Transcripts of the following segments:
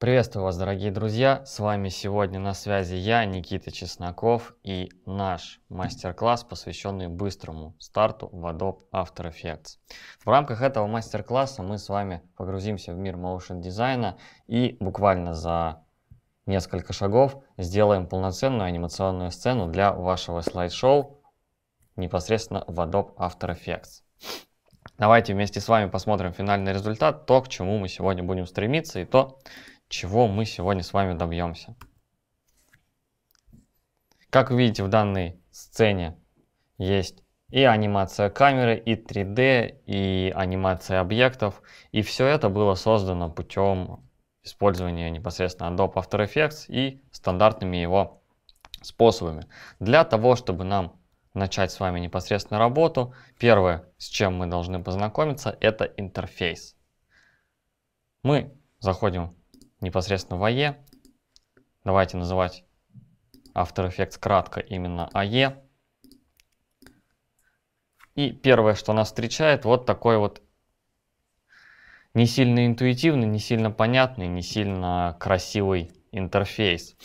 Приветствую вас, дорогие друзья! С вами сегодня на связи я, Никита Чесноков, и наш мастер-класс, посвященный быстрому старту в Adobe After Effects. В рамках этого мастер-класса мы с вами погрузимся в мир motion дизайна и буквально за несколько шагов сделаем полноценную анимационную сцену для вашего слайд-шоу непосредственно в Adobe After Effects. Давайте вместе с вами посмотрим финальный результат, то, к чему мы сегодня будем стремиться и то, чего мы сегодня с вами добьемся. Как вы видите, в данной сцене есть и анимация камеры, и 3D, и анимация объектов. И все это было создано путем использования непосредственно Adobe After Effects и стандартными его способами. Для того, чтобы нам начать с вами непосредственно работу, первое, с чем мы должны познакомиться, это интерфейс. Мы заходим непосредственно в АЕ. Давайте называть After Effects кратко именно АЕ. И первое, что нас встречает, вот такой вот не сильно интуитивный, не сильно понятный, не сильно красивый интерфейс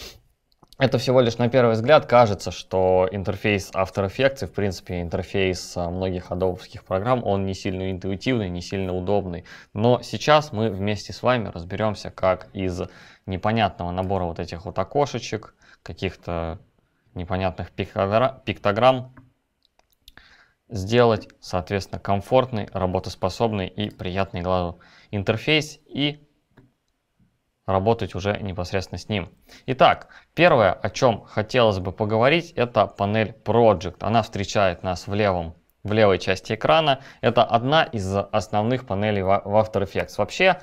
это всего лишь на первый взгляд кажется, что интерфейс After Effects и, в принципе, интерфейс а, многих адобовских программ, он не сильно интуитивный, не сильно удобный. Но сейчас мы вместе с вами разберемся, как из непонятного набора вот этих вот окошечек, каких-то непонятных пиктограмм, сделать, соответственно, комфортный, работоспособный и приятный глазу интерфейс и работать уже непосредственно с ним. Итак, первое, о чем хотелось бы поговорить, это панель Project. Она встречает нас в левом в левой части экрана. Это одна из основных панелей в After Effects. Вообще,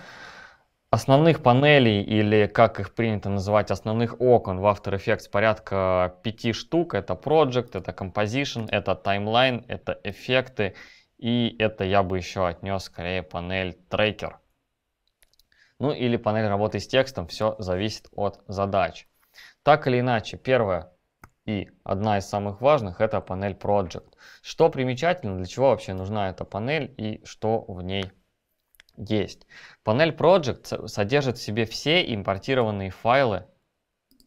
основных панелей, или как их принято называть, основных окон в After Effects порядка пяти штук. Это Project, это Composition, это Timeline, это эффекты. И это я бы еще отнес скорее панель Tracker. Ну или панель работы с текстом, все зависит от задач. Так или иначе, первое и одна из самых важных это панель Project. Что примечательно, для чего вообще нужна эта панель и что в ней есть. Панель Project содержит в себе все импортированные файлы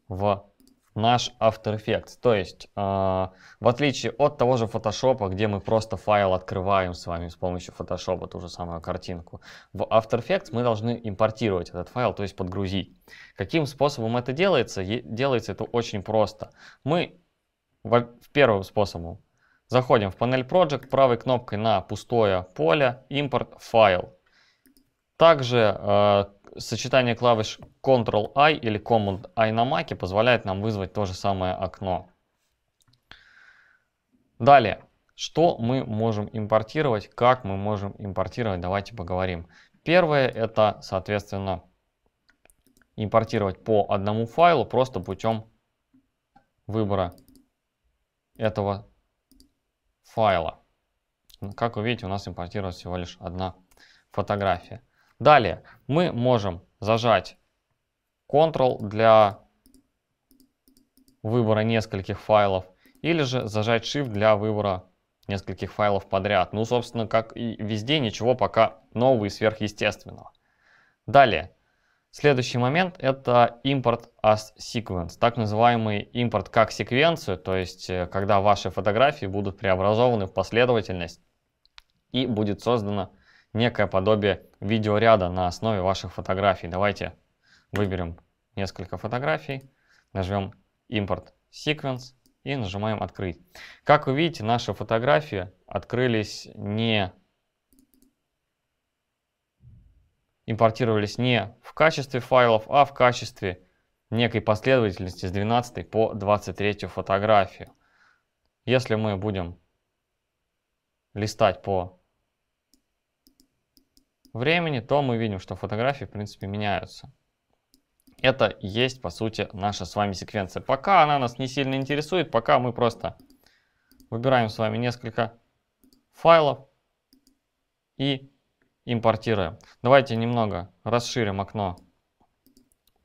в наш After Effects. То есть, э, в отличие от того же Photoshop, где мы просто файл открываем с вами с помощью Photoshop ту же самую картинку, в After Effects мы должны импортировать этот файл, то есть подгрузить. Каким способом это делается? Е делается это очень просто. Мы в, в первым способом заходим в панель Project, правой кнопкой на пустое поле, импорт файл. Также э, сочетание клавиш Ctrl-I или Command-I на Mac позволяет нам вызвать то же самое окно. Далее, что мы можем импортировать, как мы можем импортировать, давайте поговорим. Первое это, соответственно, импортировать по одному файлу просто путем выбора этого файла. Как вы видите, у нас импортировалась всего лишь одна фотография. Далее мы можем зажать Ctrl для выбора нескольких файлов или же зажать Shift для выбора нескольких файлов подряд. Ну, собственно, как и везде, ничего пока нового и сверхъестественного. Далее. Следующий момент — это импорт as sequence, так называемый импорт как секвенцию, то есть э, когда ваши фотографии будут преобразованы в последовательность и будет создана некое подобие видеоряда на основе ваших фотографий. Давайте выберем несколько фотографий, нажмем «Импорт секвенс» и нажимаем «Открыть». Как вы видите, наши фотографии открылись не импортировались не в качестве файлов, а в качестве некой последовательности с 12 по 23 фотографию. Если мы будем листать по времени, то мы видим, что фотографии, в принципе, меняются. Это есть, по сути, наша с вами секвенция. Пока она нас не сильно интересует, пока мы просто выбираем с вами несколько файлов и импортируем. Давайте немного расширим окно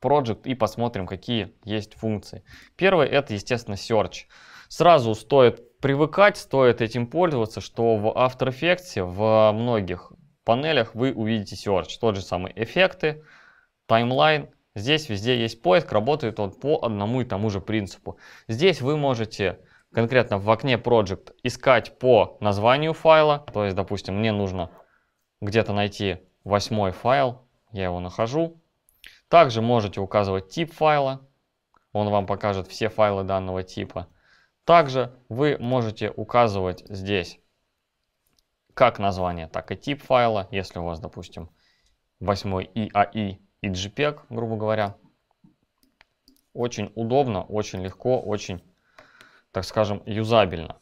Project и посмотрим, какие есть функции. Первый это, естественно, Search. Сразу стоит привыкать, стоит этим пользоваться, что в After Effects, в многих панелях вы увидите search, тот же самый эффекты, таймлайн. Здесь везде есть поиск, работает он по одному и тому же принципу. Здесь вы можете конкретно в окне Project искать по названию файла. То есть, допустим, мне нужно где-то найти восьмой файл, я его нахожу. Также можете указывать тип файла, он вам покажет все файлы данного типа. Также вы можете указывать здесь как название, так и тип файла. Если у вас, допустим, 8 .ai и JPEG, грубо говоря. Очень удобно, очень легко, очень, так скажем, юзабельно.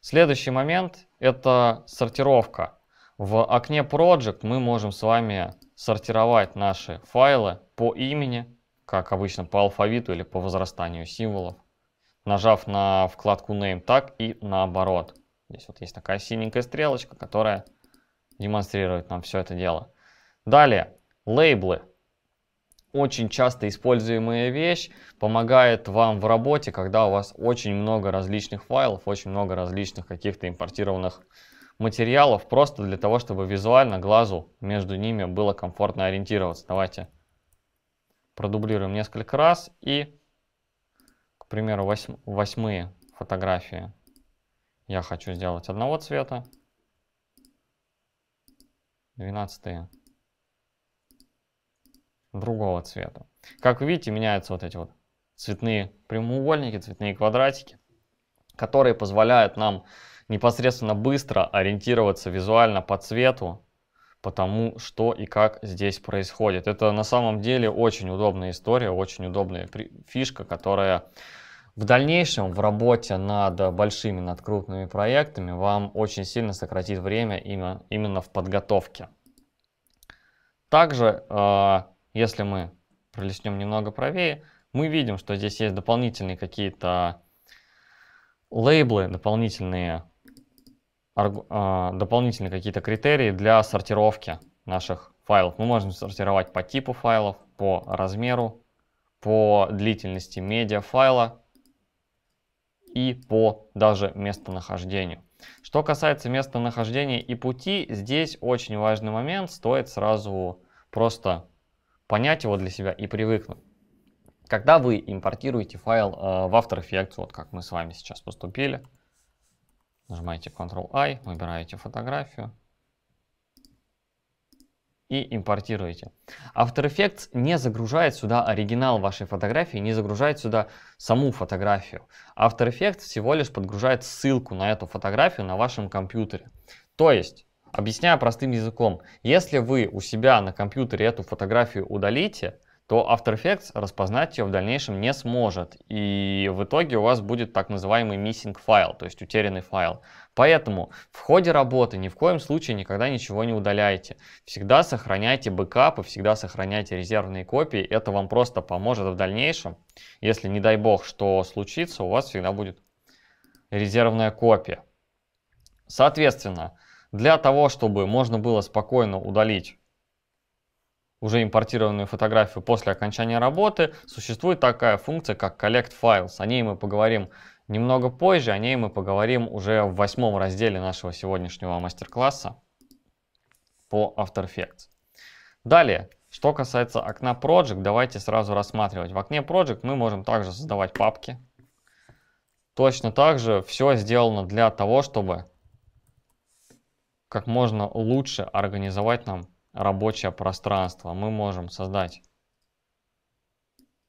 Следующий момент — это сортировка. В окне Project мы можем с вами сортировать наши файлы по имени, как обычно по алфавиту или по возрастанию символов, нажав на вкладку Name так и наоборот — Здесь вот есть такая синенькая стрелочка, которая демонстрирует нам все это дело. Далее, лейблы. Очень часто используемая вещь помогает вам в работе, когда у вас очень много различных файлов, очень много различных каких-то импортированных материалов, просто для того, чтобы визуально глазу между ними было комфортно ориентироваться. Давайте продублируем несколько раз и, к примеру, восьмые фотографии я хочу сделать одного цвета. 12 другого цвета. Как вы видите, меняются вот эти вот цветные прямоугольники, цветные квадратики, которые позволяют нам непосредственно быстро ориентироваться визуально по цвету, по тому, что и как здесь происходит. Это на самом деле очень удобная история, очень удобная фишка, которая в дальнейшем в работе над большими, над крупными проектами вам очень сильно сократит время именно, именно в подготовке. Также, э, если мы пролистнем немного правее, мы видим, что здесь есть дополнительные какие-то лейблы, дополнительные, э, дополнительные какие-то критерии для сортировки наших файлов. Мы можем сортировать по типу файлов, по размеру, по длительности медиафайла и по даже местонахождению. Что касается местонахождения и пути, здесь очень важный момент, стоит сразу просто понять его для себя и привыкнуть. Когда вы импортируете файл э, в After Effects, вот как мы с вами сейчас поступили, нажимаете Ctrl-I, выбираете фотографию, и импортируете. After Effects не загружает сюда оригинал вашей фотографии, не загружает сюда саму фотографию. After Effects всего лишь подгружает ссылку на эту фотографию на вашем компьютере. То есть, объясняя простым языком, если вы у себя на компьютере эту фотографию удалите, то After Effects распознать ее в дальнейшем не сможет. И в итоге у вас будет так называемый missing файл, то есть утерянный файл. Поэтому в ходе работы ни в коем случае никогда ничего не удаляйте. Всегда сохраняйте бэкапы, всегда сохраняйте резервные копии. Это вам просто поможет в дальнейшем. Если, не дай бог, что случится, у вас всегда будет резервная копия. Соответственно, для того, чтобы можно было спокойно удалить уже импортированную фотографию после окончания работы, существует такая функция, как Collect Files. О ней мы поговорим немного позже, о ней мы поговорим уже в восьмом разделе нашего сегодняшнего мастер-класса по After Effects. Далее, что касается окна Project, давайте сразу рассматривать. В окне Project мы можем также создавать папки. Точно так же все сделано для того, чтобы как можно лучше организовать нам рабочее пространство. Мы можем создать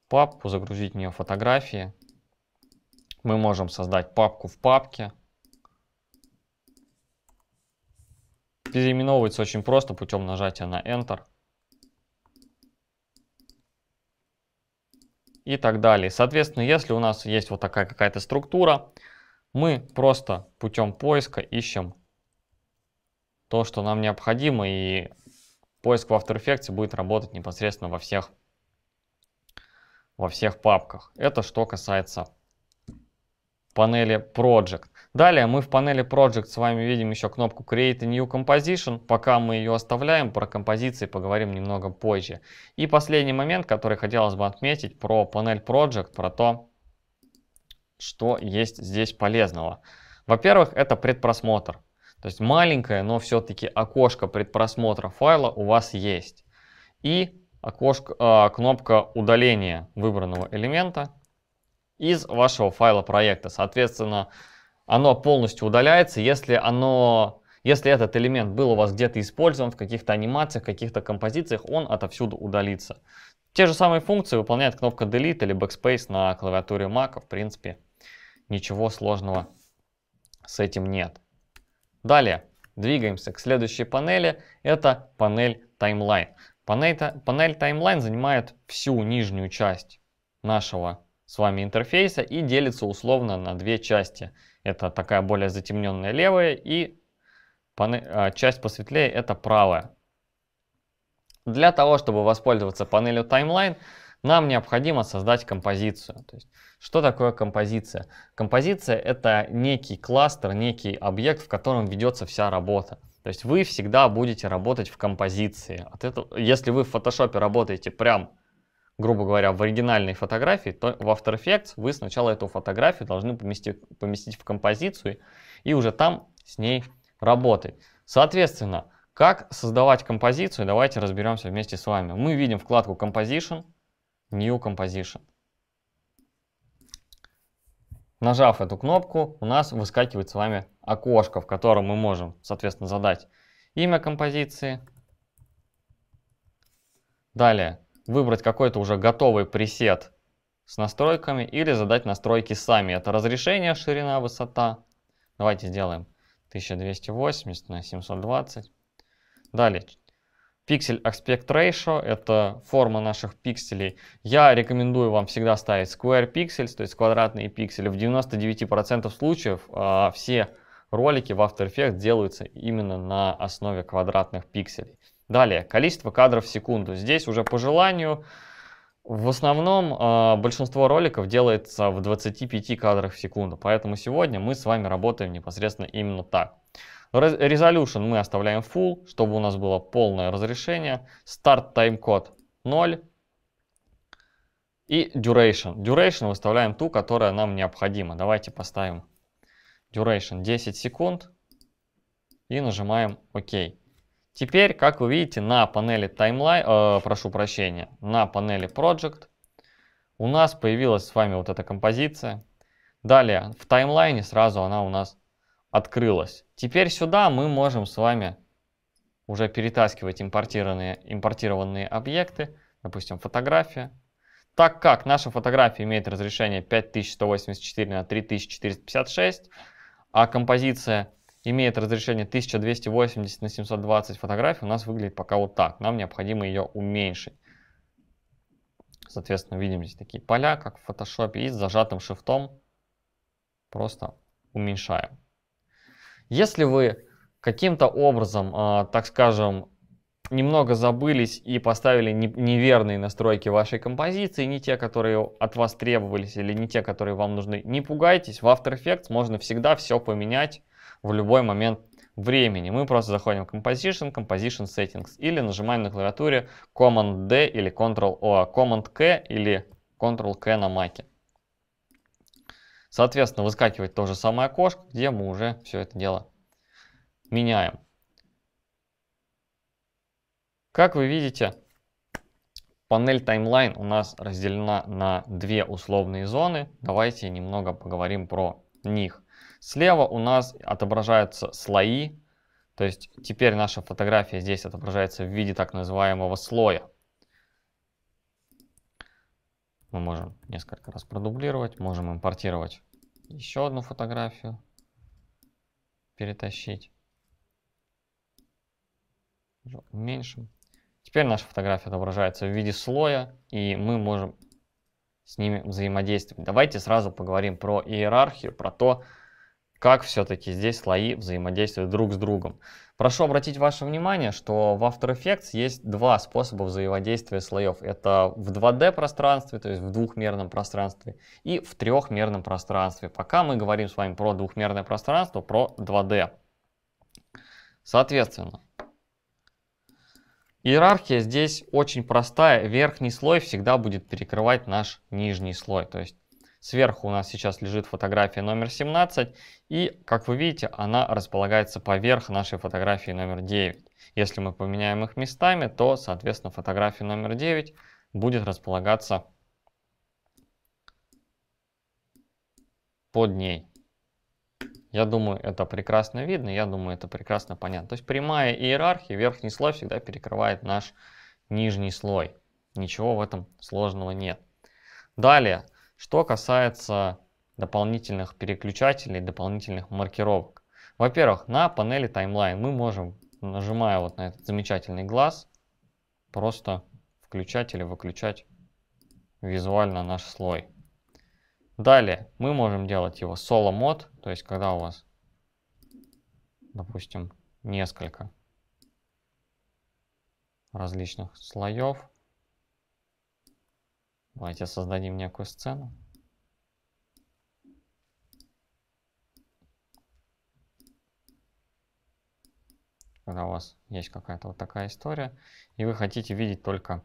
папку, загрузить в нее фотографии. Мы можем создать папку в папке. Переименовывается очень просто путем нажатия на Enter. И так далее. Соответственно, если у нас есть вот такая какая-то структура, мы просто путем поиска ищем то, что нам необходимо и поиск в After Effects будет работать непосредственно во всех, во всех папках. Это что касается панели Project. Далее мы в панели Project с вами видим еще кнопку Create a New Composition. Пока мы ее оставляем, про композиции поговорим немного позже. И последний момент, который хотелось бы отметить про панель Project, про то, что есть здесь полезного. Во-первых, это предпросмотр. То есть маленькое, но все-таки окошко предпросмотра файла у вас есть. И окошко, а, кнопка удаления выбранного элемента из вашего файла проекта. Соответственно, оно полностью удаляется, если оно... Если этот элемент был у вас где-то использован в каких-то анимациях, в каких-то композициях, он отовсюду удалится. Те же самые функции выполняет кнопка Delete или Backspace на клавиатуре Mac. В принципе, ничего сложного с этим нет. Далее двигаемся к следующей панели. Это панель таймлайн. Панель, панель таймлайн занимает всю нижнюю часть нашего с вами интерфейса и делится условно на две части. Это такая более затемненная левая и панель, а, часть посветлее это правая. Для того, чтобы воспользоваться панелью таймлайн, нам необходимо создать композицию. То есть, что такое композиция? Композиция — это некий кластер, некий объект, в котором ведется вся работа. То есть вы всегда будете работать в композиции. От этого, если вы в Photoshop работаете прям, грубо говоря, в оригинальной фотографии, то в After Effects вы сначала эту фотографию должны поместить, поместить в композицию и уже там с ней работать. Соответственно, как создавать композицию, давайте разберемся вместе с вами. Мы видим вкладку Composition — New Composition. Нажав эту кнопку, у нас выскакивает с вами окошко, в котором мы можем, соответственно, задать имя композиции. Далее выбрать какой-то уже готовый пресет с настройками или задать настройки сами. Это разрешение, ширина, высота. Давайте сделаем 1280 на 720. Далее Пиксель Aspect Ratio — это форма наших пикселей. Я рекомендую вам всегда ставить Square Pixels, то есть квадратные пиксели. В 99% случаев э, все ролики в After Effects делаются именно на основе квадратных пикселей. Далее, количество кадров в секунду. Здесь уже по желанию. В основном э, большинство роликов делается в 25 кадрах в секунду, поэтому сегодня мы с вами работаем непосредственно именно так. Resolution мы оставляем full, чтобы у нас было полное разрешение. Start таймкод 0. И duration. Duration выставляем ту, которая нам необходима. Давайте поставим duration 10 секунд и нажимаем ОК. Теперь, как вы видите, на панели timeline, э, прошу прощения, на панели project у нас появилась с вами вот эта композиция. Далее в таймлайне сразу она у нас открылась. Теперь сюда мы можем с вами уже перетаскивать импортированные, импортированные объекты, допустим, фотография. Так как наша фотография имеет разрешение 5184 на 3456, а композиция имеет разрешение 1280 на 720 фотографий, у нас выглядит пока вот так. Нам необходимо ее уменьшить. Соответственно, видим здесь такие поля, как в фотошопе, и с зажатым шифтом просто уменьшаем. Если вы каким-то образом, а, так скажем, немного забылись и поставили неверные настройки вашей композиции, не те, которые от вас требовались или не те, которые вам нужны, не пугайтесь, в After Effects можно всегда все поменять в любой момент времени. Мы просто заходим в Composition, Composition Settings или нажимаем на клавиатуре Command-D или Ctrl-O, а Command-K или Ctrl-K на маке. Соответственно, выскакивает то же самое окошко, где мы уже все это дело меняем. Как вы видите, панель таймлайн у нас разделена на две условные зоны. Давайте немного поговорим про них. Слева у нас отображаются слои, то есть теперь наша фотография здесь отображается в виде так называемого слоя. Мы можем несколько раз продублировать, можем импортировать еще одну фотографию, перетащить. Уменьшим. Теперь наша фотография отображается в виде слоя, и мы можем с ними взаимодействовать. Давайте сразу поговорим про иерархию, про то, как все-таки здесь слои взаимодействуют друг с другом. Прошу обратить ваше внимание, что в After Effects есть два способа взаимодействия слоев. Это в 2D пространстве, то есть в двухмерном пространстве, и в трехмерном пространстве. Пока мы говорим с вами про двухмерное пространство, про 2D. Соответственно, иерархия здесь очень простая. Верхний слой всегда будет перекрывать наш нижний слой. То есть Сверху у нас сейчас лежит фотография номер 17, и, как вы видите, она располагается поверх нашей фотографии номер 9. Если мы поменяем их местами, то, соответственно, фотография номер 9 будет располагаться под ней. Я думаю, это прекрасно видно, я думаю, это прекрасно понятно. То есть прямая иерархия, верхний слой всегда перекрывает наш нижний слой. Ничего в этом сложного нет. Далее, что касается дополнительных переключателей, дополнительных маркировок. Во-первых, на панели таймлайн мы можем, нажимая вот на этот замечательный глаз, просто включать или выключать визуально наш слой. Далее мы можем делать его соло мод, то есть когда у вас, допустим, несколько различных слоев. Давайте создадим некую сцену. когда у вас есть какая-то вот такая история, и вы хотите видеть только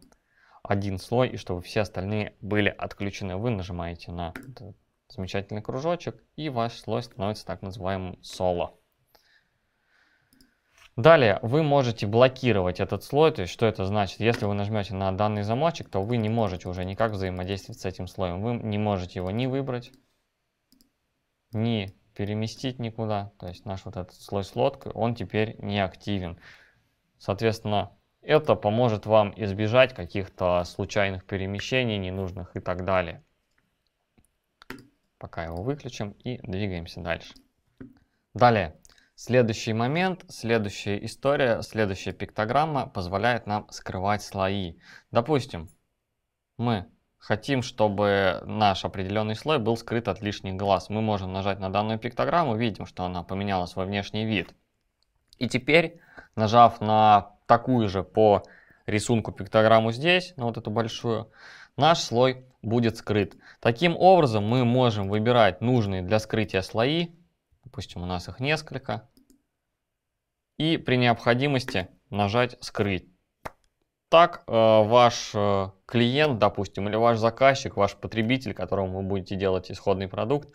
один слой, и чтобы все остальные были отключены. Вы нажимаете на замечательный кружочек, и ваш слой становится так называемым соло. Далее вы можете блокировать этот слой, то есть что это значит? Если вы нажмете на данный замочек, то вы не можете уже никак взаимодействовать с этим слоем. Вы не можете его ни выбрать, ни переместить никуда. То есть наш вот этот слой с лодкой, он теперь не активен. Соответственно, это поможет вам избежать каких-то случайных перемещений, ненужных и так далее. Пока его выключим и двигаемся дальше. Далее. Следующий момент, следующая история, следующая пиктограмма позволяет нам скрывать слои. Допустим, мы хотим, чтобы наш определенный слой был скрыт от лишних глаз. Мы можем нажать на данную пиктограмму, видим, что она поменяла свой внешний вид. И теперь, нажав на такую же по рисунку пиктограмму здесь, на вот эту большую, наш слой будет скрыт. Таким образом мы можем выбирать нужные для скрытия слои, Допустим, у нас их несколько. И при необходимости нажать «Скрыть». Так э, ваш э, клиент, допустим, или ваш заказчик, ваш потребитель, которому вы будете делать исходный продукт,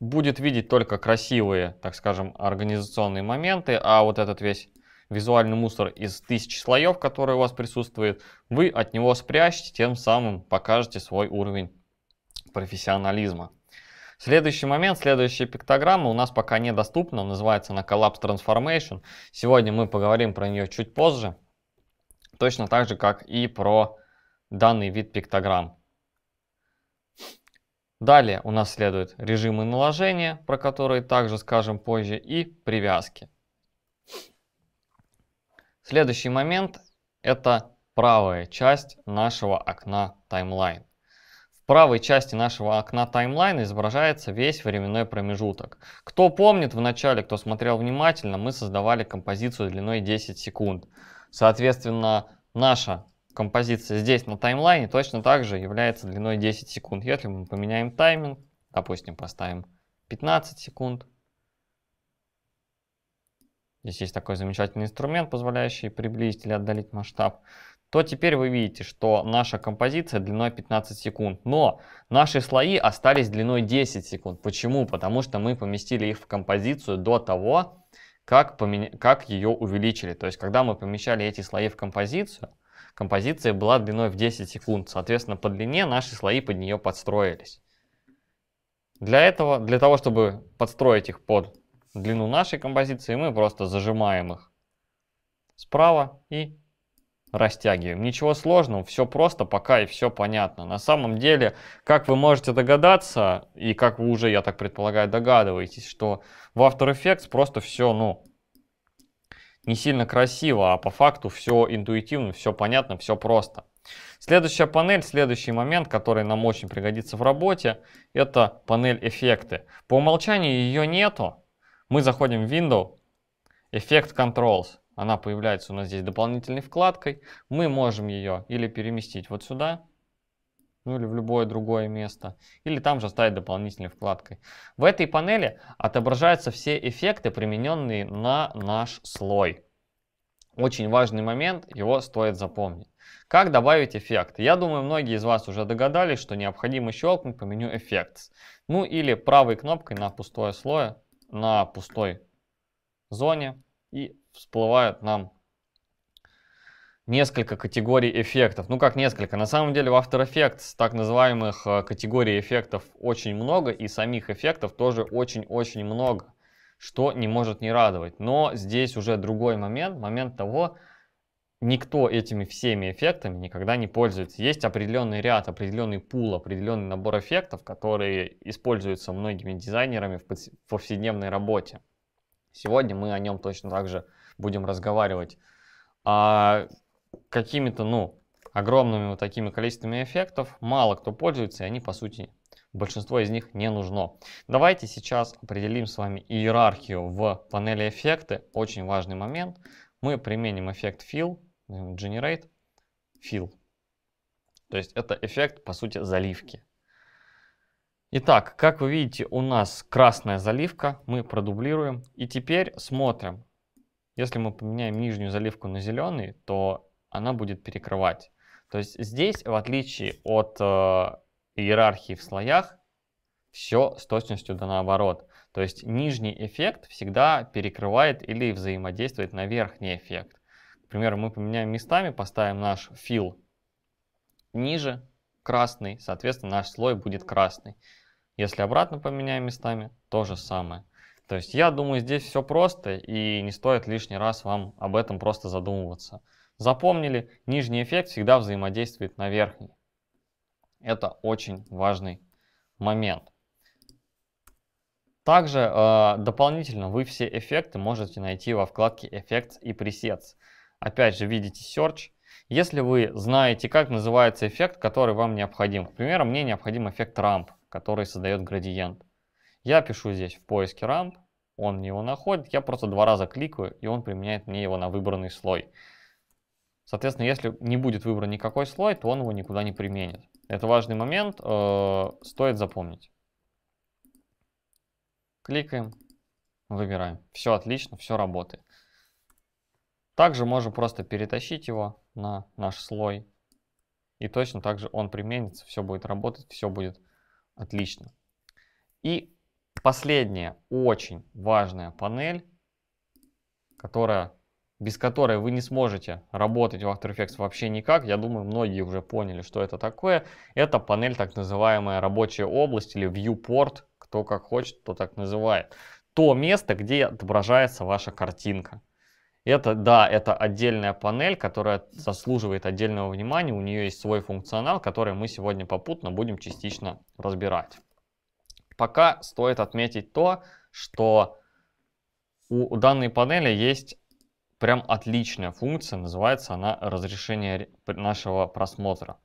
будет видеть только красивые, так скажем, организационные моменты, а вот этот весь визуальный мусор из тысяч слоев, который у вас присутствует, вы от него спрячете, тем самым покажете свой уровень профессионализма. Следующий момент, следующая пиктограмма у нас пока недоступна, называется она Collapse Transformation. Сегодня мы поговорим про нее чуть позже, точно так же, как и про данный вид пиктограмм. Далее у нас следуют режимы наложения, про которые также скажем позже, и привязки. Следующий момент – это правая часть нашего окна таймлайн правой части нашего окна таймлайна изображается весь временной промежуток. Кто помнит в начале, кто смотрел внимательно, мы создавали композицию длиной 10 секунд. Соответственно, наша композиция здесь на таймлайне точно так же является длиной 10 секунд. Если мы поменяем тайминг, допустим, поставим 15 секунд. Здесь есть такой замечательный инструмент, позволяющий приблизить или отдалить масштаб то теперь вы видите, что наша композиция длиной 15 секунд. Но наши слои остались длиной 10 секунд. Почему? Потому что мы поместили их в композицию до того, как, поменя... как ее увеличили. То есть, когда мы помещали эти слои в композицию, композиция была длиной в 10 секунд. Соответственно, по длине наши слои под нее подстроились. Для этого, для того, чтобы подстроить их под длину нашей композиции, мы просто зажимаем их справа и растягиваем. Ничего сложного, все просто, пока и все понятно. На самом деле, как вы можете догадаться, и как вы уже, я так предполагаю, догадываетесь, что в After Effects просто все, ну, не сильно красиво, а по факту все интуитивно, все понятно, все просто. Следующая панель, следующий момент, который нам очень пригодится в работе, это панель эффекты. По умолчанию ее нету. Мы заходим в Windows, Effect Controls. Она появляется у нас здесь дополнительной вкладкой. Мы можем ее или переместить вот сюда, ну или в любое другое место, или там же оставить дополнительной вкладкой. В этой панели отображаются все эффекты, примененные на наш слой. Очень важный момент, его стоит запомнить. Как добавить эффект? Я думаю, многие из вас уже догадались, что необходимо щелкнуть по меню Effects. Ну или правой кнопкой на пустое слое, на пустой зоне и всплывают нам несколько категорий эффектов. Ну как несколько, на самом деле в After Effects так называемых э, категорий эффектов очень много и самих эффектов тоже очень-очень много, что не может не радовать. Но здесь уже другой момент, момент того, никто этими всеми эффектами никогда не пользуется. Есть определенный ряд, определенный пул, определенный набор эффектов, которые используются многими дизайнерами в повседневной работе. Сегодня мы о нем точно так же поговорим будем разговаривать, а какими-то, ну, огромными вот такими количествами эффектов мало кто пользуется, и они, по сути, большинство из них не нужно. Давайте сейчас определим с вами иерархию в панели эффекты. Очень важный момент. Мы применим эффект fill, generate, fill. То есть это эффект, по сути, заливки. Итак, как вы видите, у нас красная заливка, мы продублируем. И теперь смотрим, если мы поменяем нижнюю заливку на зеленый, то она будет перекрывать. То есть здесь, в отличие от э, иерархии в слоях, все с точностью да наоборот. То есть нижний эффект всегда перекрывает или взаимодействует на верхний эффект. К примеру, мы поменяем местами, поставим наш фил ниже, красный, соответственно, наш слой будет красный. Если обратно поменяем местами, то же самое. То есть я думаю, здесь все просто и не стоит лишний раз вам об этом просто задумываться. Запомнили, нижний эффект всегда взаимодействует на верхний. Это очень важный момент. Также э, дополнительно вы все эффекты можете найти во вкладке Effects и Presets. Опять же, видите Search. Если вы знаете, как называется эффект, который вам необходим. К примеру, мне необходим эффект рамп, который создает градиент. Я пишу здесь в поиске рамп он мне его находит, я просто два раза кликаю, и он применяет мне его на выбранный слой. Соответственно, если не будет выбран никакой слой, то он его никуда не применит. Это важный момент, э, стоит запомнить. Кликаем, выбираем. Все отлично, все работает. Также можем просто перетащить его на наш слой. И точно так же он применится, все будет работать, все будет отлично. И Последняя очень важная панель, которая, без которой вы не сможете работать в After Effects вообще никак. Я думаю, многие уже поняли, что это такое. Это панель так называемая рабочая область или viewport. Кто как хочет, кто так называет. То место, где отображается ваша картинка. Это, да, это отдельная панель, которая заслуживает отдельного внимания. У нее есть свой функционал, который мы сегодня попутно будем частично разбирать. Пока стоит отметить то, что у, данной панели есть прям отличная функция, называется она разрешение нашего просмотра.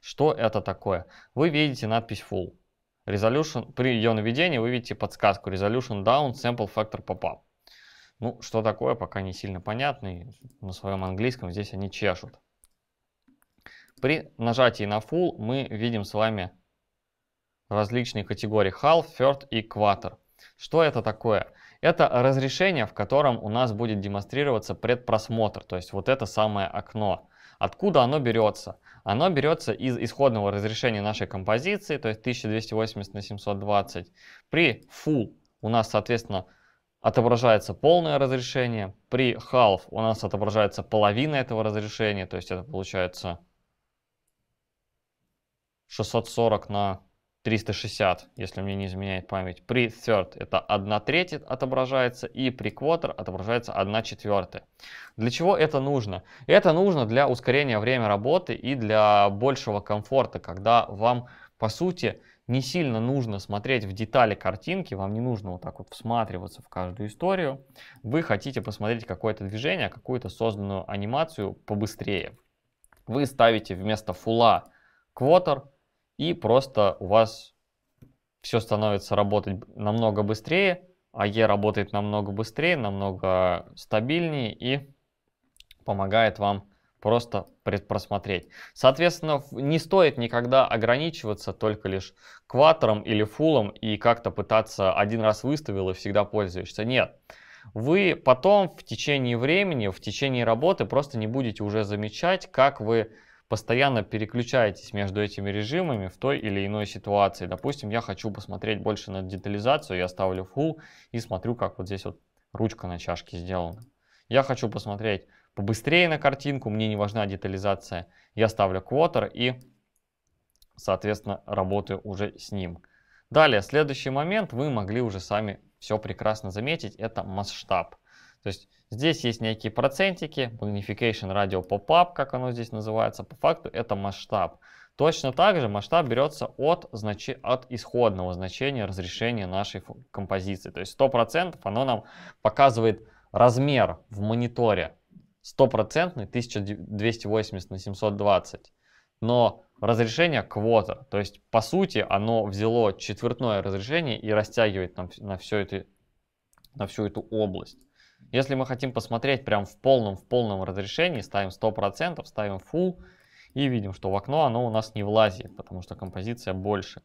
Что это такое? Вы видите надпись Full. Resolution, при ее наведении вы видите подсказку Resolution Down Sample Factor Pop-up. Ну, что такое, пока не сильно понятно, и на своем английском здесь они чешут. При нажатии на Full мы видим с вами различные категории half, third и quarter. Что это такое? Это разрешение, в котором у нас будет демонстрироваться предпросмотр, то есть вот это самое окно. Откуда оно берется? Оно берется из исходного разрешения нашей композиции, то есть 1280 на 720. При full у нас, соответственно, отображается полное разрешение. При half у нас отображается половина этого разрешения, то есть это получается 640 на 360, если мне не изменяет память. При third это 1 треть отображается, и при quarter отображается 1 четвертая. Для чего это нужно? Это нужно для ускорения времени работы и для большего комфорта, когда вам, по сути, не сильно нужно смотреть в детали картинки, вам не нужно вот так вот всматриваться в каждую историю. Вы хотите посмотреть какое-то движение, какую-то созданную анимацию побыстрее. Вы ставите вместо фула quarter, и просто у вас все становится работать намного быстрее, АЕ работает намного быстрее, намного стабильнее и помогает вам просто предпросмотреть. Соответственно, не стоит никогда ограничиваться только лишь кватором или фулом и как-то пытаться один раз выставил и всегда пользуешься. Нет. Вы потом в течение времени, в течение работы просто не будете уже замечать, как вы постоянно переключаетесь между этими режимами в той или иной ситуации. Допустим, я хочу посмотреть больше на детализацию, я ставлю full и смотрю, как вот здесь вот ручка на чашке сделана. Я хочу посмотреть побыстрее на картинку, мне не важна детализация. Я ставлю quarter и, соответственно, работаю уже с ним. Далее, следующий момент, вы могли уже сами все прекрасно заметить, это масштаб. То есть здесь есть некие процентики, Magnification Radio Pop-up, как оно здесь называется. По факту это масштаб. Точно так же масштаб берется от, значи, от исходного значения разрешения нашей композиции. То есть 100% оно нам показывает размер в мониторе. 100% 1280 на 720. Но разрешение квота. То есть, по сути, оно взяло четвертное разрешение и растягивает нам на, всю эту, на всю эту область. Если мы хотим посмотреть прям в полном, в полном разрешении, ставим 100%, ставим Full, и видим, что в окно оно у нас не влазит, потому что композиция больше.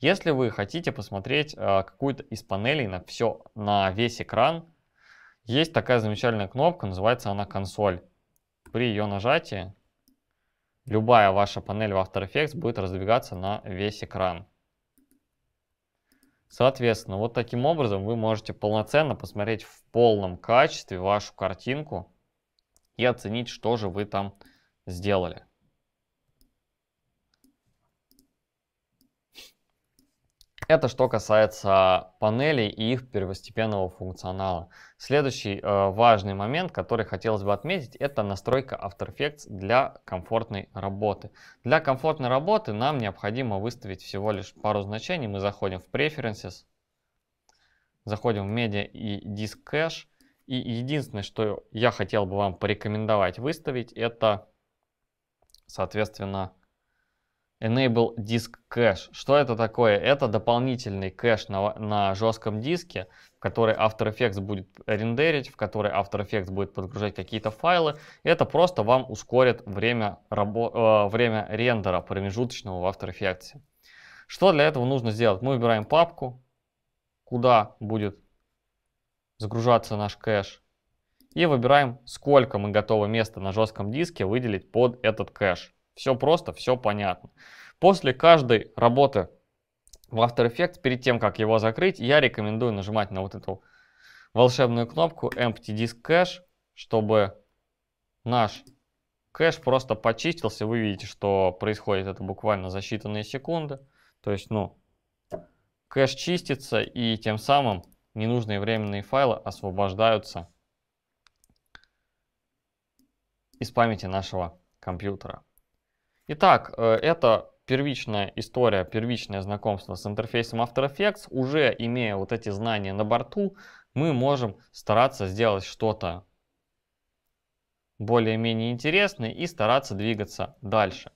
Если вы хотите посмотреть э, какую-то из панелей на, все, на весь экран, есть такая замечательная кнопка, называется она консоль. При ее нажатии любая ваша панель в After Effects будет раздвигаться на весь экран. Соответственно, вот таким образом вы можете полноценно посмотреть в полном качестве вашу картинку и оценить, что же вы там сделали. Это что касается панелей и их первостепенного функционала. Следующий э, важный момент, который хотелось бы отметить, это настройка After Effects для комфортной работы. Для комфортной работы нам необходимо выставить всего лишь пару значений. Мы заходим в Preferences, заходим в Media и Disk Cache. И единственное, что я хотел бы вам порекомендовать выставить, это, соответственно, Enable Disk Cache. Что это такое? Это дополнительный кэш на, на жестком диске, в который After Effects будет рендерить, в который After Effects будет подгружать какие-то файлы. Это просто вам ускорит время, рабо, э, время рендера промежуточного в After Effects. Что для этого нужно сделать? Мы выбираем папку, куда будет загружаться наш кэш. И выбираем, сколько мы готовы места на жестком диске выделить под этот кэш. Все просто, все понятно. После каждой работы в After Effects, перед тем, как его закрыть, я рекомендую нажимать на вот эту волшебную кнопку Empty Disk Cache, чтобы наш кэш просто почистился. Вы видите, что происходит это буквально за считанные секунды. То есть, ну, кэш чистится, и тем самым ненужные временные файлы освобождаются из памяти нашего компьютера. Итак, э, это первичная история, первичное знакомство с интерфейсом After Effects. Уже имея вот эти знания на борту, мы можем стараться сделать что-то более-менее интересное и стараться двигаться дальше.